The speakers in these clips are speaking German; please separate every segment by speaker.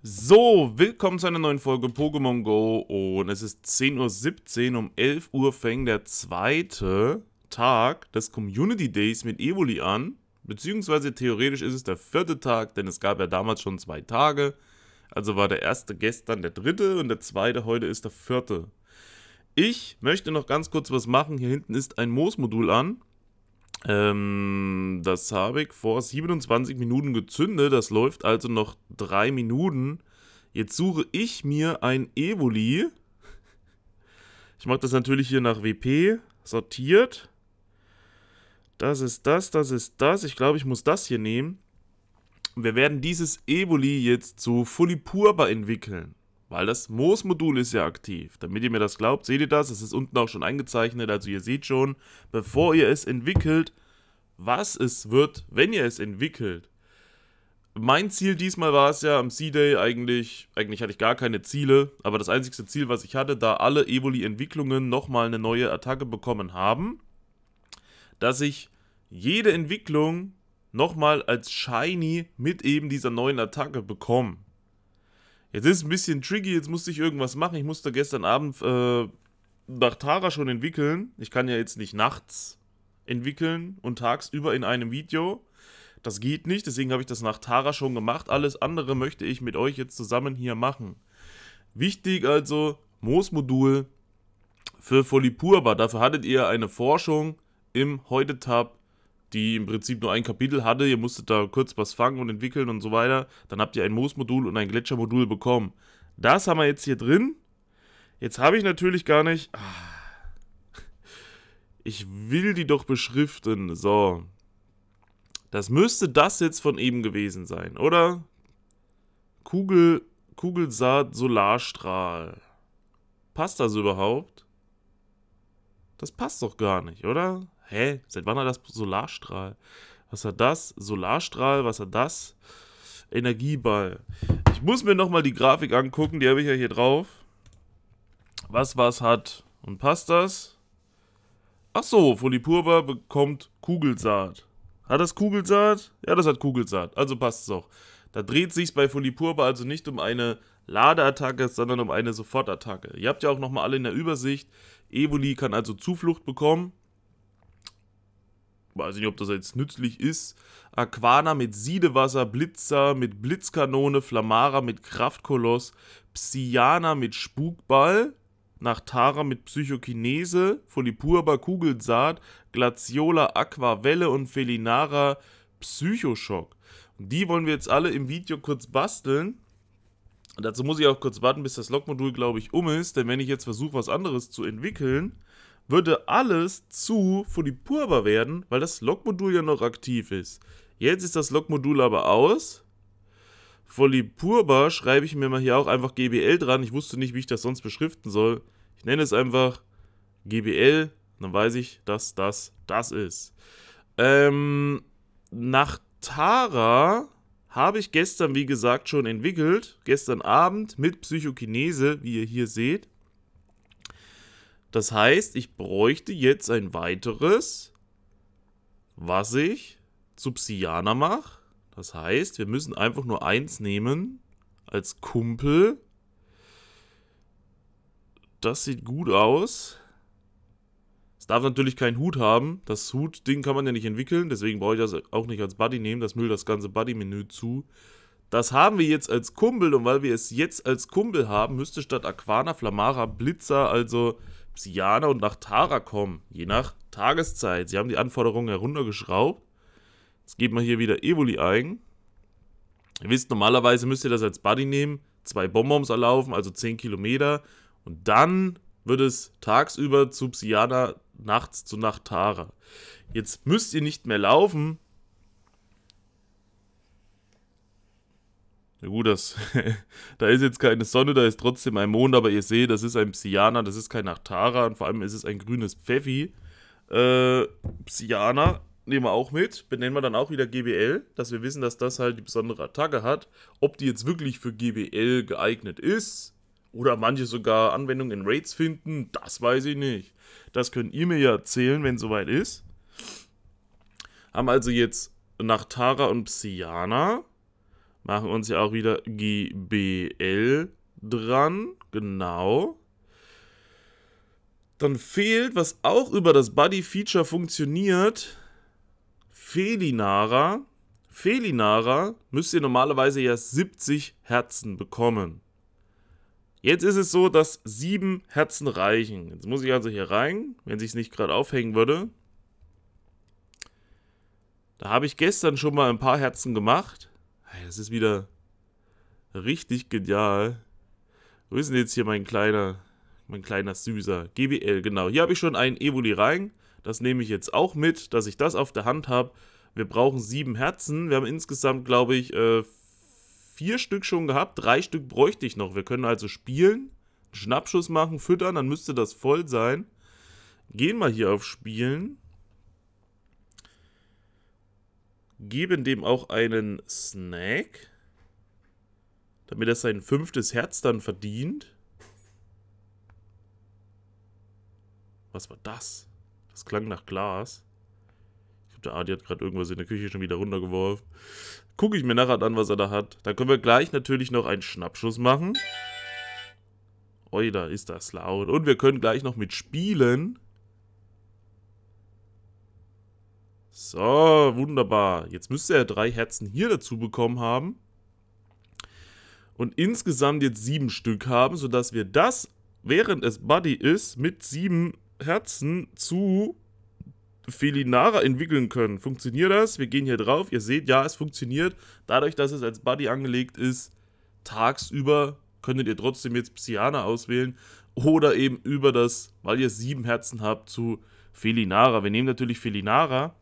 Speaker 1: So, willkommen zu einer neuen Folge Pokémon Go und es ist 10.17 Uhr, um 11 Uhr fängt der zweite Tag des Community Days mit Evoli an, beziehungsweise theoretisch ist es der vierte Tag, denn es gab ja damals schon zwei Tage, also war der erste gestern der dritte und der zweite heute ist der vierte. Ich möchte noch ganz kurz was machen, hier hinten ist ein Moosmodul an, ähm, das habe ich vor 27 Minuten gezündet. Das läuft also noch drei Minuten. Jetzt suche ich mir ein Evoli. Ich mache das natürlich hier nach WP. Sortiert. Das ist das, das ist das. Ich glaube, ich muss das hier nehmen. Wir werden dieses Evoli jetzt zu Fullipurba entwickeln weil das Moos-Modul ist ja aktiv. Damit ihr mir das glaubt, seht ihr das, es ist unten auch schon eingezeichnet, also ihr seht schon, bevor ihr es entwickelt, was es wird, wenn ihr es entwickelt. Mein Ziel diesmal war es ja am C-Day eigentlich, eigentlich hatte ich gar keine Ziele, aber das einzige Ziel, was ich hatte, da alle Evoli-Entwicklungen nochmal eine neue Attacke bekommen haben, dass ich jede Entwicklung nochmal als Shiny mit eben dieser neuen Attacke bekomme. Jetzt ist es ein bisschen tricky, jetzt musste ich irgendwas machen. Ich musste gestern Abend äh, nach Tara schon entwickeln. Ich kann ja jetzt nicht nachts entwickeln und tagsüber in einem Video. Das geht nicht, deswegen habe ich das nach Tara schon gemacht. Alles andere möchte ich mit euch jetzt zusammen hier machen. Wichtig also, Moos-Modul für Folipurba. Dafür hattet ihr eine Forschung im Heute-Tab die im Prinzip nur ein Kapitel hatte. Ihr musstet da kurz was fangen und entwickeln und so weiter. Dann habt ihr ein Moosmodul und ein Gletschermodul bekommen. Das haben wir jetzt hier drin. Jetzt habe ich natürlich gar nicht... Ah. Ich will die doch beschriften. So. Das müsste das jetzt von eben gewesen sein, oder? Kugel, Kugelsaat Solarstrahl. Passt das überhaupt? Das passt doch gar nicht, oder? hä, seit wann hat das Solarstrahl? Was hat das? Solarstrahl, was hat das? Energieball. Ich muss mir nochmal die Grafik angucken, die habe ich ja hier drauf. Was was hat und passt das? Ach so, Folipurba bekommt Kugelsaat. Hat das Kugelsaat? Ja, das hat Kugelsaat, also passt es auch. Da dreht sich bei Fulipurba also nicht um eine Ladeattacke, sondern um eine Sofortattacke. Ihr habt ja auch nochmal alle in der Übersicht. Evoli kann also Zuflucht bekommen weiß nicht, ob das jetzt nützlich ist. Aquana mit Siedewasser, Blitzer mit Blitzkanone, Flamara mit Kraftkoloss, Psyana mit Spukball, Nachtara mit Psychokinese, Folipurba Kugelsaat, Glaciola Aquavelle und Felinara Psychoschock. die wollen wir jetzt alle im Video kurz basteln. Und dazu muss ich auch kurz warten, bis das Logmodul, glaube ich, um ist, denn wenn ich jetzt versuche, was anderes zu entwickeln, würde alles zu Funipurba werden, weil das Logmodul ja noch aktiv ist. Jetzt ist das Logmodul aber aus. Folipurba schreibe ich mir mal hier auch einfach GBL dran. Ich wusste nicht, wie ich das sonst beschriften soll. Ich nenne es einfach GBL. Dann weiß ich, dass das das ist. Ähm, nach Tara habe ich gestern, wie gesagt, schon entwickelt. Gestern Abend mit Psychokinese, wie ihr hier seht. Das heißt, ich bräuchte jetzt ein weiteres, was ich zu Psyana mache. Das heißt, wir müssen einfach nur eins nehmen als Kumpel. Das sieht gut aus. Es darf natürlich keinen Hut haben. Das Hut-Ding kann man ja nicht entwickeln. Deswegen brauche ich das auch nicht als Buddy nehmen. Das müllt das ganze Buddy-Menü zu. Das haben wir jetzt als Kumpel. Und weil wir es jetzt als Kumpel haben, müsste statt Aquana Flamara Blitzer, also Psyana und nach Tara kommen, je nach Tageszeit. Sie haben die Anforderungen heruntergeschraubt. Jetzt geben wir hier wieder Evoli ein. Ihr wisst, normalerweise müsst ihr das als Buddy nehmen, zwei Bonbons erlaufen, also 10 Kilometer. Und dann wird es tagsüber zu Psyana, nachts zu Nachtara. Jetzt müsst ihr nicht mehr laufen, Ja gut, das, da ist jetzt keine Sonne, da ist trotzdem ein Mond, aber ihr seht, das ist ein Psyana, das ist kein Nachtara und vor allem ist es ein grünes Pfeffi. Äh, Psyana nehmen wir auch mit, benennen wir dann auch wieder GBL, dass wir wissen, dass das halt die besondere Attacke hat. Ob die jetzt wirklich für GBL geeignet ist oder manche sogar Anwendung in Raids finden, das weiß ich nicht. Das könnt ihr mir ja erzählen, wenn soweit ist. Haben also jetzt Nachtara und Psyana machen uns ja auch wieder GBL dran. Genau. Dann fehlt, was auch über das Buddy-Feature funktioniert, Felinara. Felinara müsst ihr normalerweise ja 70 Herzen bekommen. Jetzt ist es so, dass 7 Herzen reichen. Jetzt muss ich also hier rein, wenn sich es nicht gerade aufhängen würde. Da habe ich gestern schon mal ein paar Herzen gemacht. Das ist wieder richtig genial. Wo ist denn jetzt hier mein kleiner, mein kleiner Süßer? GBL, genau. Hier habe ich schon einen Evoli rein. Das nehme ich jetzt auch mit, dass ich das auf der Hand habe. Wir brauchen sieben Herzen. Wir haben insgesamt, glaube ich, äh, vier Stück schon gehabt. Drei Stück bräuchte ich noch. Wir können also spielen, einen Schnappschuss machen, füttern, dann müsste das voll sein. Gehen wir hier auf Spielen. geben dem auch einen Snack, damit er sein fünftes Herz dann verdient. Was war das? Das klang nach Glas. Ich glaube, der Adi hat gerade irgendwas in der Küche schon wieder runtergeworfen. Gucke ich mir nachher an, was er da hat. Dann können wir gleich natürlich noch einen Schnappschuss machen. Oida, ist das laut. Und wir können gleich noch mit spielen. So, wunderbar. Jetzt müsste er drei Herzen hier dazu bekommen haben. Und insgesamt jetzt sieben Stück haben, sodass wir das, während es Buddy ist, mit sieben Herzen zu Felinara entwickeln können. Funktioniert das? Wir gehen hier drauf. Ihr seht, ja, es funktioniert. Dadurch, dass es als Buddy angelegt ist, tagsüber könntet ihr trotzdem jetzt Psyana auswählen. Oder eben über das, weil ihr sieben Herzen habt, zu Felinara. Wir nehmen natürlich Felinara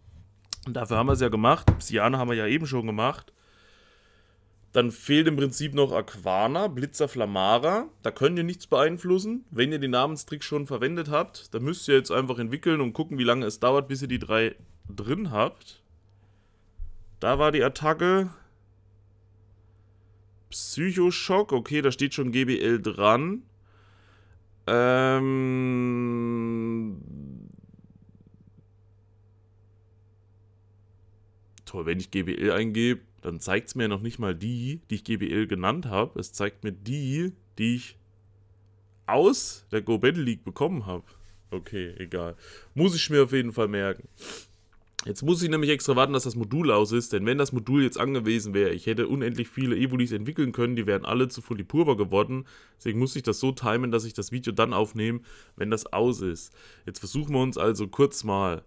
Speaker 1: und dafür haben wir es ja gemacht. Psyana haben wir ja eben schon gemacht. Dann fehlt im Prinzip noch Aquana, Blitzer, Flamara. Da könnt ihr nichts beeinflussen. Wenn ihr den Namenstrick schon verwendet habt, dann müsst ihr jetzt einfach entwickeln und gucken, wie lange es dauert, bis ihr die drei drin habt. Da war die Attacke. Psychoschock. Okay, da steht schon GBL dran. Ähm, toll, wenn ich GBL eingebe, dann zeigt es mir noch nicht mal die, die ich GBL genannt habe. Es zeigt mir die, die ich aus der Go Battle League bekommen habe. Okay, egal. Muss ich mir auf jeden Fall merken. Jetzt muss ich nämlich extra warten, dass das Modul aus ist, denn wenn das Modul jetzt angewiesen wäre, ich hätte unendlich viele Evolis entwickeln können, die wären alle zu Fully Fulipurba geworden. Deswegen muss ich das so timen, dass ich das Video dann aufnehme, wenn das aus ist. Jetzt versuchen wir uns also kurz mal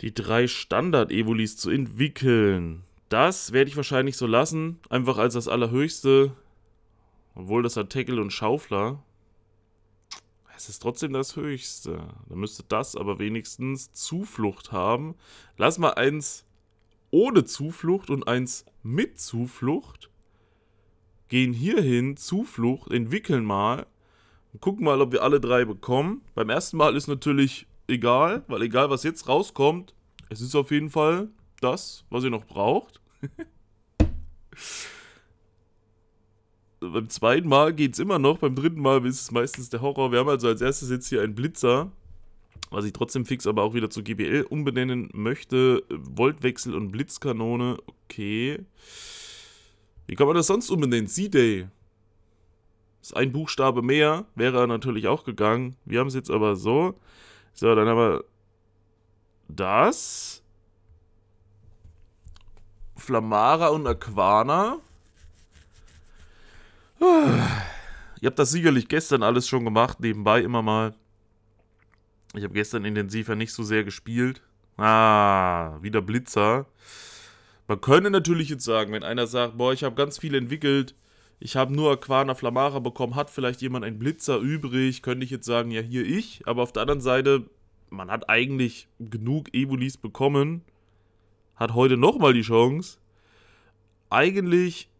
Speaker 1: die drei Standard-Evolis zu entwickeln. Das werde ich wahrscheinlich so lassen, einfach als das allerhöchste. Obwohl das hat Tackle und Schaufler. Es ist trotzdem das höchste. Da müsste das aber wenigstens Zuflucht haben. Lass mal eins ohne Zuflucht und eins mit Zuflucht. Gehen hierhin, Zuflucht, entwickeln mal und gucken mal, ob wir alle drei bekommen. Beim ersten Mal ist natürlich egal, weil egal was jetzt rauskommt, es ist auf jeden Fall das, was ihr noch braucht. beim zweiten Mal geht es immer noch, beim dritten Mal ist es meistens der Horror. Wir haben also als erstes jetzt hier einen Blitzer, was ich trotzdem fix aber auch wieder zu GBL umbenennen möchte. Voltwechsel und Blitzkanone, okay. Wie kann man das sonst umbenennen? C-Day. Ist ein Buchstabe mehr, wäre er natürlich auch gegangen. Wir haben es jetzt aber so. So, dann haben wir das. Flamara und Aquana. Ihr habt das sicherlich gestern alles schon gemacht, nebenbei immer mal. Ich habe gestern intensiver nicht so sehr gespielt. Ah, wieder Blitzer. Man könnte natürlich jetzt sagen, wenn einer sagt, boah, ich habe ganz viel entwickelt, ich habe nur Aquana Flamara bekommen, hat vielleicht jemand einen Blitzer übrig, könnte ich jetzt sagen, ja, hier ich. Aber auf der anderen Seite, man hat eigentlich genug Evolis bekommen, hat heute nochmal die Chance. Eigentlich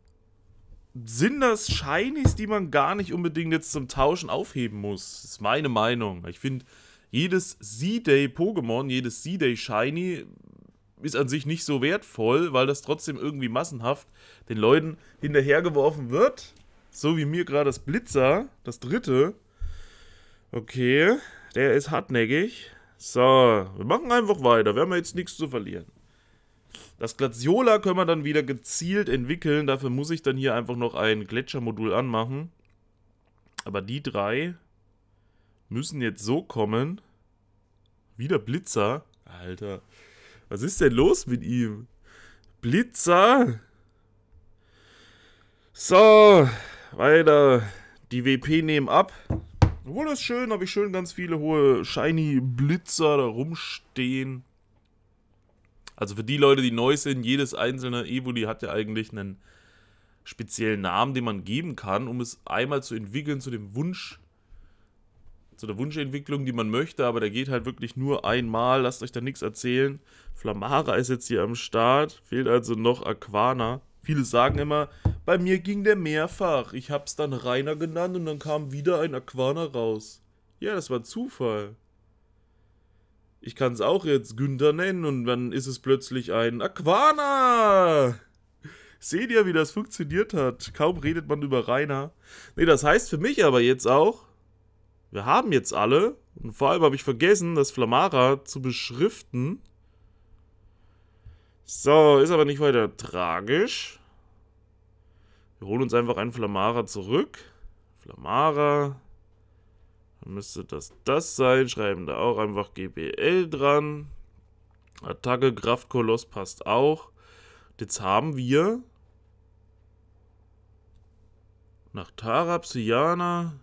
Speaker 1: sind das Shinies, die man gar nicht unbedingt jetzt zum Tauschen aufheben muss. Das ist meine Meinung. Ich finde, jedes Z-Day-Pokémon, jedes Z-Day-Shiny ist an sich nicht so wertvoll, weil das trotzdem irgendwie massenhaft den Leuten hinterhergeworfen wird. So wie mir gerade das Blitzer, das dritte. Okay, der ist hartnäckig. So, wir machen einfach weiter. Wir haben jetzt nichts zu verlieren. Das Glaciola können wir dann wieder gezielt entwickeln. Dafür muss ich dann hier einfach noch ein Gletschermodul anmachen. Aber die drei müssen jetzt so kommen. Wieder Blitzer. Alter. Was ist denn los mit ihm? Blitzer! So, weiter. Die WP nehmen ab. Obwohl das ist schön, habe ich schön ganz viele hohe shiny Blitzer da rumstehen. Also für die Leute, die neu sind, jedes einzelne Evoli hat ja eigentlich einen speziellen Namen, den man geben kann, um es einmal zu entwickeln zu dem Wunsch zu der Wunschentwicklung, die man möchte, aber der geht halt wirklich nur einmal. Lasst euch da nichts erzählen. Flamara ist jetzt hier am Start. Fehlt also noch Aquana. Viele sagen immer, bei mir ging der mehrfach. Ich hab's dann Rainer genannt und dann kam wieder ein Aquana raus. Ja, das war Zufall. Ich kann es auch jetzt Günther nennen und dann ist es plötzlich ein Aquana. Seht ihr, wie das funktioniert hat? Kaum redet man über Rainer. Ne, das heißt für mich aber jetzt auch, wir haben jetzt alle. Und vor allem habe ich vergessen, das Flamara zu beschriften. So, ist aber nicht weiter tragisch. Wir holen uns einfach einen Flamara zurück. Flamara. Dann müsste das das sein. Schreiben da auch einfach GBL dran. Attacke, Kraftkoloss passt auch. Jetzt haben wir nach Tara, Psyana,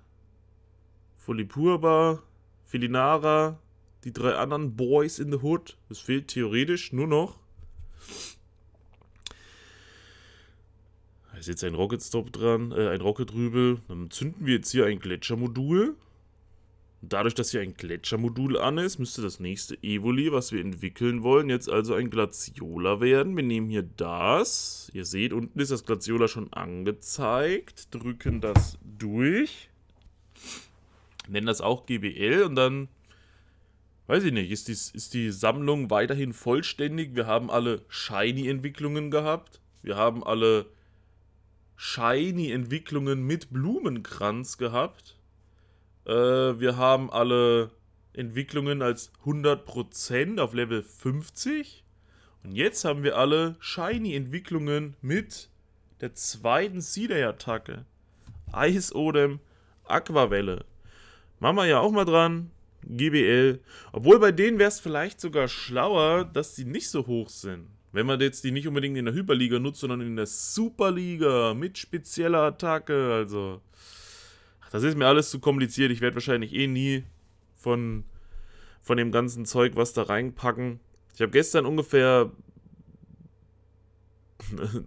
Speaker 1: Volipurba, Felinara, die drei anderen Boys in the Hood. Es fehlt theoretisch nur noch. Da ist jetzt ein Rocket Stop dran, äh, ein Rocket Rübel. Dann zünden wir jetzt hier ein Gletschermodul. Dadurch, dass hier ein Gletschermodul an ist, müsste das nächste Evoli, was wir entwickeln wollen, jetzt also ein Glaciola werden. Wir nehmen hier das. Ihr seht, unten ist das Glaciola schon angezeigt. Drücken das durch nennen das auch GBL und dann, weiß ich nicht, ist die, ist die Sammlung weiterhin vollständig. Wir haben alle Shiny-Entwicklungen gehabt. Wir haben alle Shiny-Entwicklungen mit Blumenkranz gehabt. Äh, wir haben alle Entwicklungen als 100% auf Level 50. Und jetzt haben wir alle Shiny-Entwicklungen mit der zweiten Seeder-Attacke. Eisodem, Aquavelle, Machen wir ja auch mal dran. GBL. Obwohl bei denen wäre es vielleicht sogar schlauer, dass die nicht so hoch sind. Wenn man jetzt die nicht unbedingt in der Hyperliga nutzt, sondern in der Superliga mit spezieller Attacke. Also, ach, das ist mir alles zu kompliziert. Ich werde wahrscheinlich eh nie von, von dem ganzen Zeug was da reinpacken. Ich habe gestern ungefähr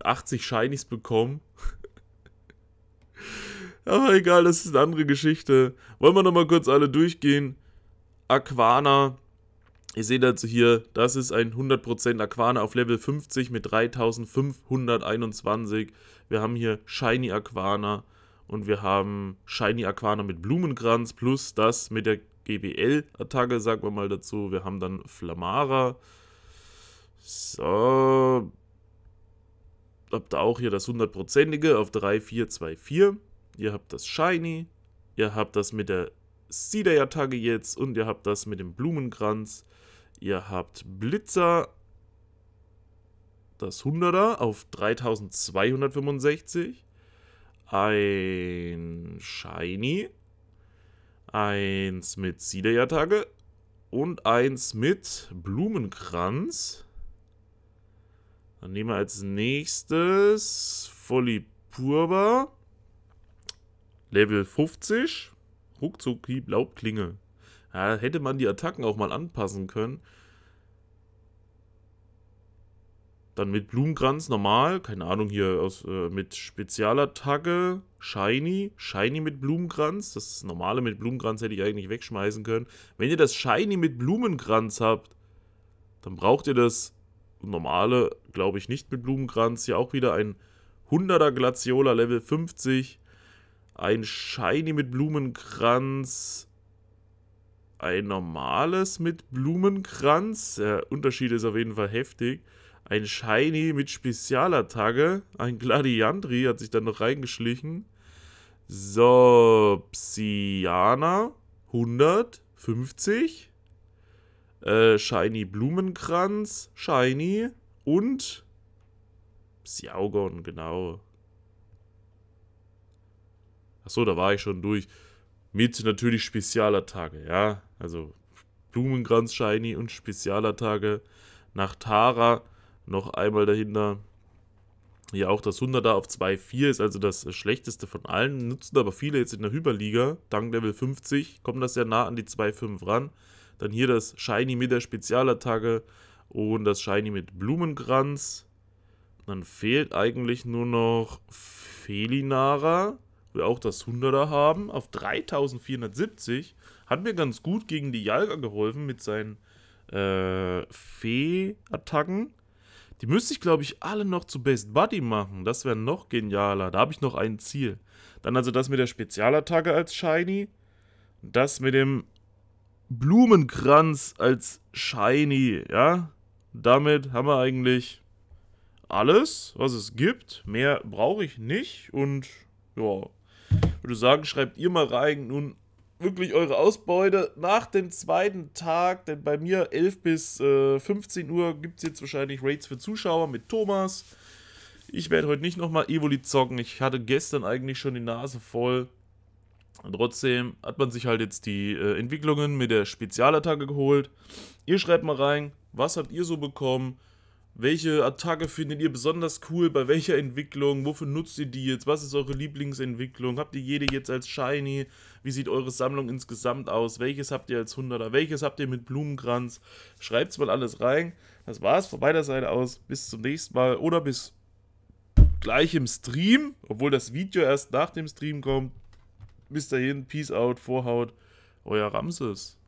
Speaker 1: 80 Shinies bekommen. Aber egal, das ist eine andere Geschichte. Wollen wir nochmal kurz alle durchgehen. Aquana. Ihr seht dazu also hier, das ist ein 100% Aquana auf Level 50 mit 3521. Wir haben hier Shiny Aquana und wir haben Shiny Aquana mit Blumenkranz plus das mit der GBL-Attacke, sagen wir mal dazu. Wir haben dann Flamara. So. Habt ihr auch hier das 100%ige auf 3424 ihr habt das Shiny, ihr habt das mit der Cedar-Attacke jetzt und ihr habt das mit dem Blumenkranz. Ihr habt Blitzer, das 100er auf 3265, ein Shiny, eins mit Cedar-Attacke und eins mit Blumenkranz. Dann nehmen wir als nächstes Follipurba. Level 50, Ruckzuckhieb, Laubklinge. Ja, hätte man die Attacken auch mal anpassen können. Dann mit Blumenkranz normal, keine Ahnung, hier aus, äh, mit Spezialattacke, Shiny, Shiny mit Blumenkranz. Das normale mit Blumenkranz hätte ich eigentlich wegschmeißen können. Wenn ihr das Shiny mit Blumenkranz habt, dann braucht ihr das normale, glaube ich, nicht mit Blumenkranz. Hier auch wieder ein 100er Glaciola Level 50 ein Shiny mit Blumenkranz, ein normales mit Blumenkranz. Der Unterschied ist auf jeden Fall heftig. Ein Shiny mit Spezialattacke, ein Gladiandri hat sich dann noch reingeschlichen. So, Psyana, 150. Äh, Shiny Blumenkranz, Shiny und Psyaugon, genau. Achso, da war ich schon durch. Mit natürlich Spezialattacke, ja. Also Blumenkranz Shiny und Spezialattacke. Nach Tara noch einmal dahinter. Ja, auch das 100er auf 2,4 ist also das schlechteste von allen. Nutzen aber viele jetzt in der Hyperliga. Dank Level 50 kommen das ja nah an die 2,5 ran. Dann hier das Shiny mit der Spezialattacke und das Shiny mit Blumenkranz. Dann fehlt eigentlich nur noch Felinara wir auch das 100er haben, auf 3470. Hat mir ganz gut gegen die Jalga geholfen mit seinen äh, Fee-Attacken. Die müsste ich, glaube ich, alle noch zu Best Buddy machen. Das wäre noch genialer. Da habe ich noch ein Ziel. Dann also das mit der Spezialattacke als Shiny. Das mit dem Blumenkranz als Shiny, ja. Damit haben wir eigentlich alles, was es gibt. Mehr brauche ich nicht und ja, würde sagen, schreibt ihr mal rein. Nun wirklich eure Ausbeute nach dem zweiten Tag, denn bei mir 11 bis äh, 15 Uhr gibt es jetzt wahrscheinlich Raids für Zuschauer mit Thomas. Ich werde heute nicht nochmal Evoli zocken. Ich hatte gestern eigentlich schon die Nase voll. Und trotzdem hat man sich halt jetzt die äh, Entwicklungen mit der Spezialattacke geholt. Ihr schreibt mal rein, was habt ihr so bekommen? Welche Attacke findet ihr besonders cool? Bei welcher Entwicklung? Wofür nutzt ihr die jetzt? Was ist eure Lieblingsentwicklung? Habt ihr jede jetzt als Shiny? Wie sieht eure Sammlung insgesamt aus? Welches habt ihr als 100er? Welches habt ihr mit Blumenkranz? Schreibt es mal alles rein. Das war's von meiner Seite aus. Bis zum nächsten Mal oder bis gleich im Stream, obwohl das Video erst nach dem Stream kommt. Bis dahin, Peace out, Vorhaut, euer Ramses.